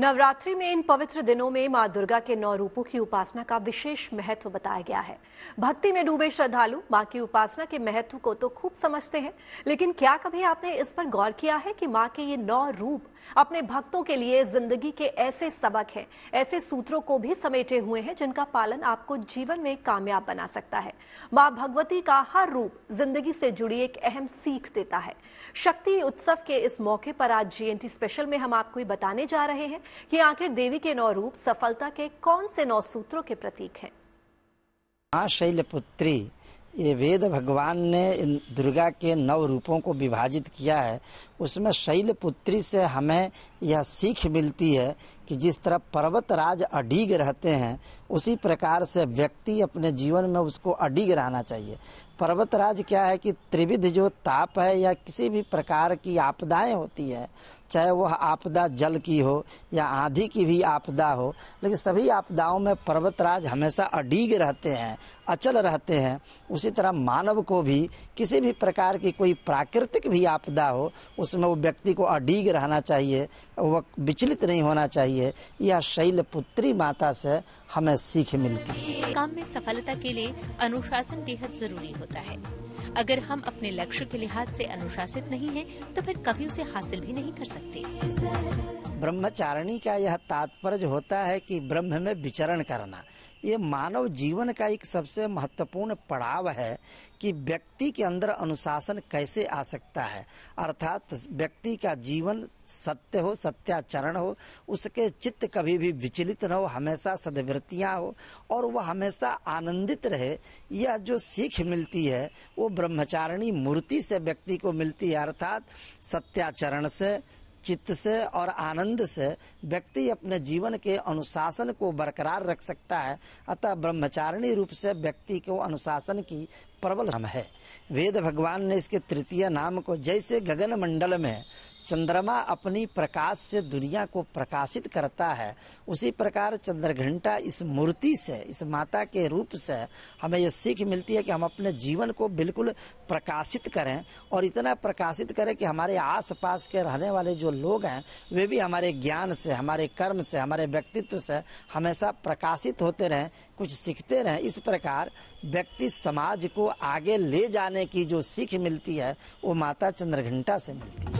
नवरात्रि में इन पवित्र दिनों में मां दुर्गा के नौ रूपों की उपासना का विशेष महत्व बताया गया है भक्ति में डूबे श्रद्धालु मां की उपासना के महत्व को तो खूब समझते हैं लेकिन क्या कभी आपने इस पर गौर किया है कि मां के ये नौ रूप अपने भक्तों के लिए जिंदगी के ऐसे सबक हैं ऐसे सूत्रों को भी समेटे हुए हैं जिनका पालन आपको जीवन में कामयाब बना सकता है माँ भगवती का हर रूप जिंदगी से जुड़ी एक अहम सीख देता है शक्ति उत्सव के इस मौके पर आज जीएनटी स्पेशल में हम आपको बताने जा रहे हैं कि आखिर देवी के नौ रूप सफलता के कौन से नौ सूत्रों के प्रतीक हैं? माँ शैलपुत्री ये वेद भगवान ने दुर्गा के नौ रूपों को विभाजित किया है उसमें शैलपुत्री से हमें यह सीख मिलती है कि जिस तरह पर्वत राज अडीग रहते हैं उसी प्रकार से व्यक्ति अपने जीवन में उसको अडीग रहना चाहिए पर्वतराज क्या है कि त्रिविध जो ताप है या किसी भी प्रकार की आपदाएं होती है चाहे वह आपदा जल की हो या आंधी की भी आपदा हो लेकिन सभी आपदाओं में पर्वतराज हमेशा अडीग रहते हैं अचल रहते हैं उसी तरह मानव को भी किसी भी प्रकार की कोई प्राकृतिक भी आपदा हो उसमें वो व्यक्ति को अडीग रहना चाहिए वह विचलित नहीं होना चाहिए यह शैल पुत्री माता से हमें सीख मिलती है काम में सफलता के लिए अनुशासन बेहद जरूरी होता होता है अगर हम अपने लक्ष्य के लिहाज से अनुशासित नहीं हैं, तो फिर कभी उसे हासिल भी नहीं कर सकते ब्रह्मचारिणी का यह तात्पर्य होता है कि ब्रह्म में विचरण करना ये मानव जीवन का एक सबसे महत्वपूर्ण पड़ाव है कि व्यक्ति के अंदर अनुशासन कैसे आ सकता है अर्थात व्यक्ति का जीवन सत्य हो सत्याचरण हो उसके चित्त कभी भी विचलित न हो हमेशा सदवृत्तियाँ हो और वह हमेशा आनंदित रहे यह जो सीख मिलती है वो ब्रह्मचारिणी मूर्ति से व्यक्ति को मिलती है अर्थात सत्याचरण से चित्त से और आनंद से व्यक्ति अपने जीवन के अनुशासन को बरकरार रख सकता है अतः ब्रह्मचारिणी रूप से व्यक्ति को अनुशासन की प्रबल हम है वेद भगवान ने इसके तृतीय नाम को जैसे गगन मंडल में चंद्रमा अपनी प्रकाश से दुनिया को प्रकाशित करता है उसी प्रकार चंद्रघंटा इस मूर्ति से इस माता के रूप से हमें यह सीख मिलती है कि हम अपने जीवन को बिल्कुल प्रकाशित करें और इतना प्रकाशित करें कि हमारे आसपास के रहने वाले जो लोग हैं वे भी हमारे ज्ञान से हमारे कर्म से हमारे व्यक्तित्व से हमेशा प्रकाशित होते रहें कुछ सीखते रहें इस प्रकार व्यक्ति समाज को आगे ले जाने की जो सीख मिलती है वो माता चंद्रघंटा से मिलती है